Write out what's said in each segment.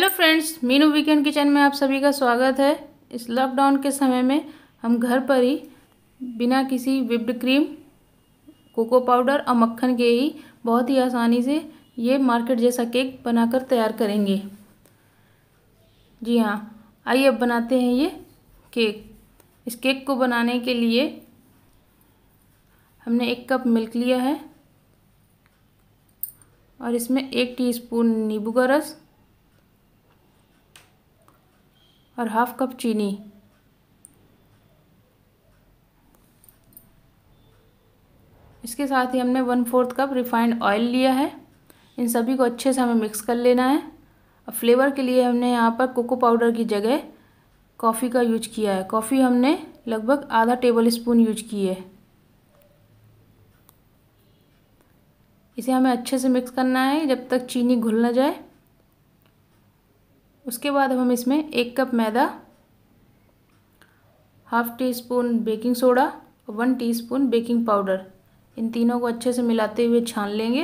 hello friends Meenu weekend Kitchen में आप सभी का स्वागत है इस लॉकडाउन के समय में हम घर पर ही बिना किसी विप्ड क्रीम कोको पाउडर और मक्खन के ही बहुत ही आसानी से ये मार्केट जैसा केक बनाकर तैयार करेंगे जी हाँ आइए अब बनाते हैं ये केक इस केक को बनाने के लिए हमने एक कप मिल्क लिया है और इसमें एक टीस्पून नींबू का रस और हाफ कप चीनी इसके साथ ही हमने one fourth cup refined oil लिया है इन सभी को अच्छे से हमें मिक्स कर लेना है और फ्लेवर के लिए हमने यहाँ पर कोको पाउडर की जगह कॉफ़ी का यूज किया है कॉफ़ी हमने लगभग आधा टेबल स्पून यूज की है इसे हमें अच्छे से मिक्स करना है जब तक चीनी घुल ना जाए उसके बाद हम इसमें एक कप मैदा half teaspoon baking soda और one teaspoon baking powder इन तीनों को अच्छे से मिलाते हुए छान लेंगे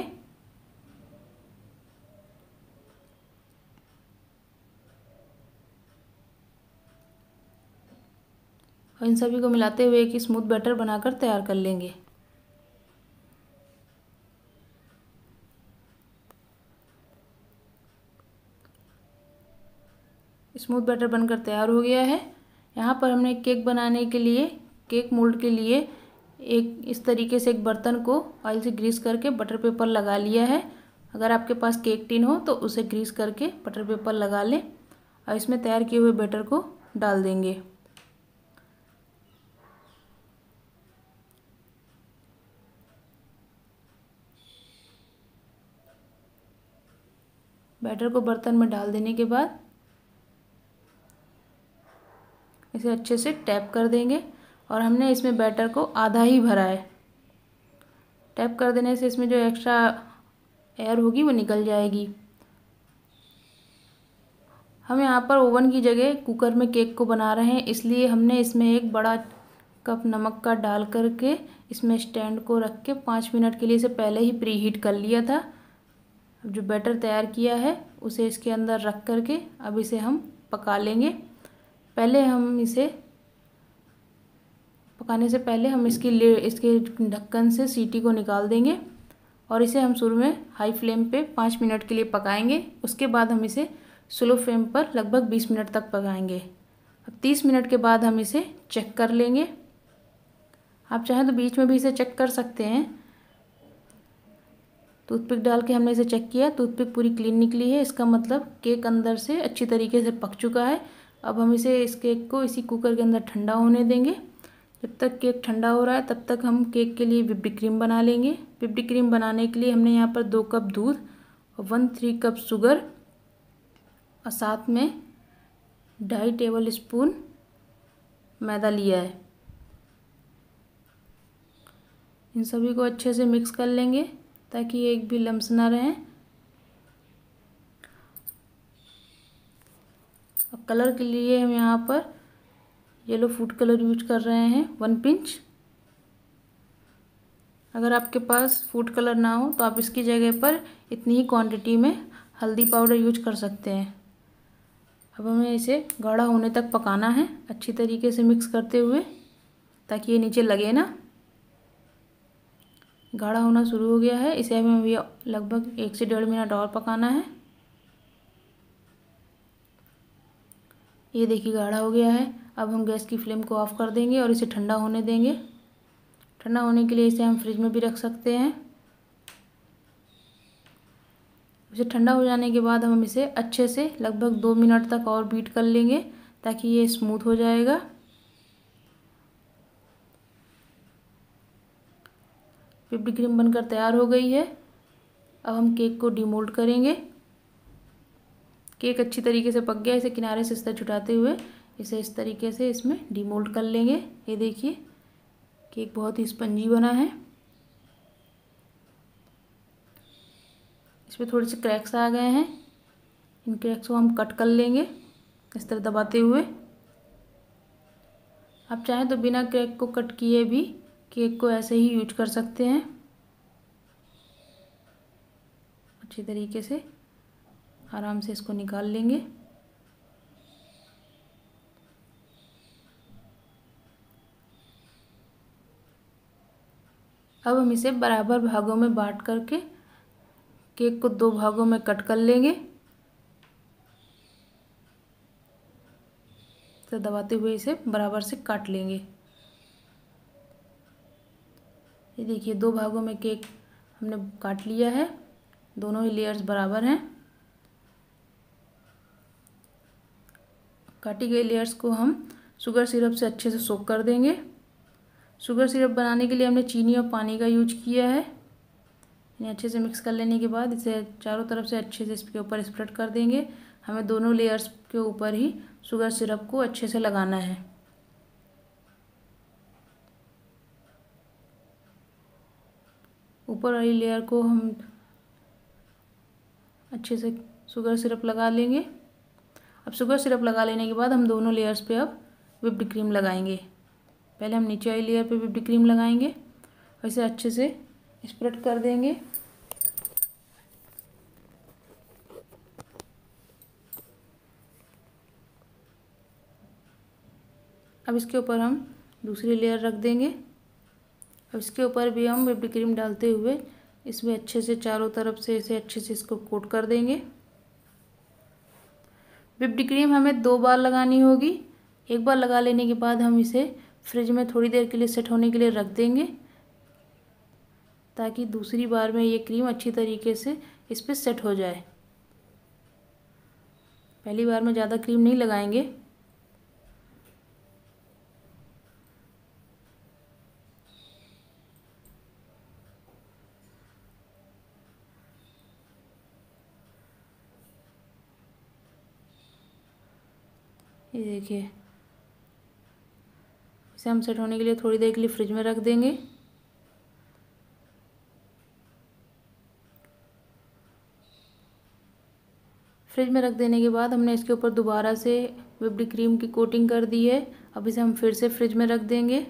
और इन सभी को मिलाते हुए एक स्मूथ बैटर बनाकर तैयार कर लेंगे स्मूथ बैटर बनकर तैयार हो गया है यहाँ पर हमने केक बनाने के लिए केक मोल्ड के लिए एक इस तरीके से एक बर्तन को ऑयल से ग्रीस करके बटर पेपर लगा लिया है अगर आपके पास केक टिन हो तो उसे ग्रीस करके बटर पेपर लगा लें और इसमें तैयार किए हुए बैटर को डाल देंगे बैटर को बर्तन में डाल देने के बाद इसे अच्छे से टैप कर देंगे और हमने इसमें बैटर को आधा ही भरा है टैप कर देने से इसमें जो एक्स्ट्रा एयर होगी वो निकल जाएगी हम यहाँ पर ओवन की जगह कुकर में केक को बना रहे हैं इसलिए हमने इसमें एक बड़ा कप नमक का डाल करके इसमें स्टैंड को रख के पाँच मिनट के लिए इसे पहले ही प्री हीट कर लिया था जो बैटर तैयार किया है उसे इसके अंदर रख करके अब इसे हम पका लेंगे पहले हम इसे पकाने से पहले हम इसकी ले इसके ढक्कन से सीटी को निकाल देंगे और इसे हम शुरू में हाई फ्लेम पे पाँच मिनट के लिए पकाएंगे उसके बाद हम इसे स्लो फ्लेम पर लगभग बीस मिनट तक पकाएंगे अब तीस मिनट के बाद हम इसे चेक कर लेंगे आप चाहें तो बीच में भी इसे चेक कर सकते हैं टूथपिक डाल के हमने इसे चेक किया टूथपिक पूरी क्लीन निकली है इसका मतलब केक अंदर से अच्छी तरीके से पक चुका है अब हम इसे इस केक को इसी कुकर के अंदर ठंडा होने देंगे जब तक केक ठंडा हो रहा है तब तक हम केक के लिए विप्डी क्रीम बना लेंगे विप्डी क्रीम बनाने के लिए हमने यहाँ पर दो कप दूध और वन थ्री कप शुगर और साथ में ढाई टेबल स्पून मैदा लिया है इन सभी को अच्छे से मिक्स कर लेंगे ताकि एक भी लम्स ना रहें अब कलर के लिए हम यहाँ पर येलो फूड कलर यूज कर रहे हैं वन पिंच अगर आपके पास फूड कलर ना हो तो आप इसकी जगह पर इतनी ही क्वांटिटी में हल्दी पाउडर यूज कर सकते हैं अब हमें इसे गाढ़ा होने तक पकाना है अच्छी तरीके से मिक्स करते हुए ताकि ये नीचे लगे ना गाढ़ा होना शुरू हो गया है इसे हमें लगभग एक से डेढ़ मिनट और पकाना है ये देखिए गाढ़ा हो गया है अब हम गैस की फ्लेम को ऑफ़ कर देंगे और इसे ठंडा होने देंगे ठंडा होने के लिए इसे हम फ्रिज में भी रख सकते हैं इसे ठंडा हो जाने के बाद हम इसे अच्छे से लगभग दो मिनट तक और बीट कर लेंगे ताकि ये स्मूथ हो जाएगा पिपड़ी क्रीम बनकर तैयार हो गई है अब हम केक को डिमोल्ड करेंगे केक अच्छी तरीके से पक गया इसे किनारे से इस तरह छुटाते हुए इसे इस तरीके से इसमें डीमोल्ड कर लेंगे ये देखिए केक बहुत ही स्पंजी बना है इसमें थोड़े से क्रैक्स आ गए हैं इन क्रैक्स को हम कट कर लेंगे इस तरह दबाते हुए आप चाहें तो बिना क्रैक को कट किए भी केक को ऐसे ही यूज कर सकते हैं अच्छी तरीके से आराम से इसको निकाल लेंगे अब हम इसे बराबर भागों में बांट करके केक को दो भागों में कट कर लेंगे तो दबाते हुए इसे बराबर से काट लेंगे ये देखिए दो भागों में केक हमने काट लिया है दोनों ही लेयर्स बराबर हैं काटी गई लेयर्स को हम शुगर सिरप से अच्छे से सोख कर देंगे शुगर सिरप बनाने के लिए हमने चीनी और पानी का यूज किया है इन्हें अच्छे से मिक्स कर लेने के बाद इसे चारों तरफ से अच्छे से इसके ऊपर स्प्रेड कर देंगे हमें दोनों लेयर्स के ऊपर ही शुगर सिरप को अच्छे से लगाना है ऊपर वाली लेयर को हम अच्छे से शुगर सिरप लगा लेंगे अब शुगर सिरप लगा लेने के बाद हम दोनों लेयर्स पे अब विप्ड क्रीम लगाएंगे पहले हम नीचे वाली लेयर पे विप्ड क्रीम लगाएंगे और इसे अच्छे से स्प्रेड कर देंगे अब इसके ऊपर हम दूसरी लेयर रख देंगे अब इसके ऊपर भी हम विप्ड क्रीम डालते हुए इसमें अच्छे से चारों तरफ से इसे अच्छे से इसको कोट कर देंगे विप्ड क्रीम हमें दो बार लगानी होगी एक बार लगा लेने के बाद हम इसे फ्रिज में थोड़ी देर के लिए सेट होने के लिए रख देंगे ताकि दूसरी बार में ये क्रीम अच्छी तरीके से इस पर सेट हो जाए पहली बार में ज़्यादा क्रीम नहीं लगाएंगे ये देखिए इसे हम सेट होने के लिए थोड़ी देर के लिए फ्रिज में रख देंगे फ्रिज में रख देने के बाद हमने इसके ऊपर दोबारा से विप्ड क्रीम की कोटिंग कर दी है अब इसे हम फिर से फ्रिज में रख देंगे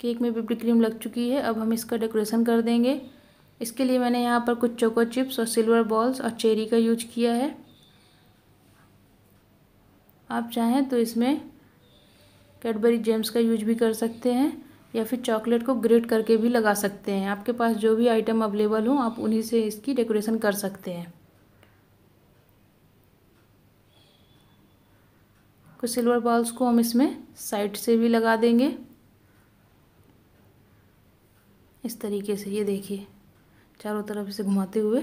केक में विप्ड क्रीम लग चुकी है अब हम इसका डेकोरेशन कर देंगे इसके लिए मैंने यहाँ पर कुछ चोको चिप्स और सिल्वर बॉल्स और चेरी का यूज किया है आप चाहें तो इसमें कैडबरी जेम्स का यूज भी कर सकते हैं या फिर चॉकलेट को ग्रेट करके भी लगा सकते हैं आपके पास जो भी आइटम अवेलेबल हो आप उन्हीं से इसकी डेकोरेशन कर सकते हैं कुछ सिल्वर बॉल्स को हम इसमें साइड से भी लगा देंगे इस तरीके से ये देखिए चारों तरफ इसे घुमाते हुए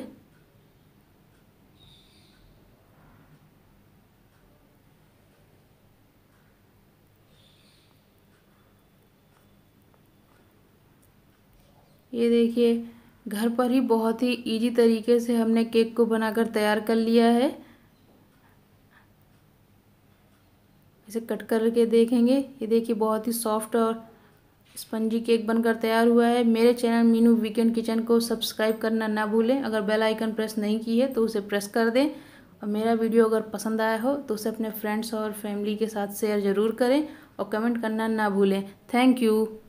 ये देखिए घर पर ही बहुत ही इजी तरीके से हमने केक को बनाकर तैयार कर लिया है इसे कट करके देखेंगे ये देखिए बहुत ही सॉफ्ट और स्पंजी केक बनकर तैयार हुआ है मेरे चैनल मीनू वीकेंड किचन को सब्सक्राइब करना ना भूलें अगर बेल आइकन प्रेस नहीं की है तो उसे प्रेस कर दें और मेरा वीडियो अगर पसंद आया हो तो उसे अपने फ्रेंड्स और फैमिली के साथ शेयर ज़रूर करें और कमेंट करना ना भूलें थैंक यू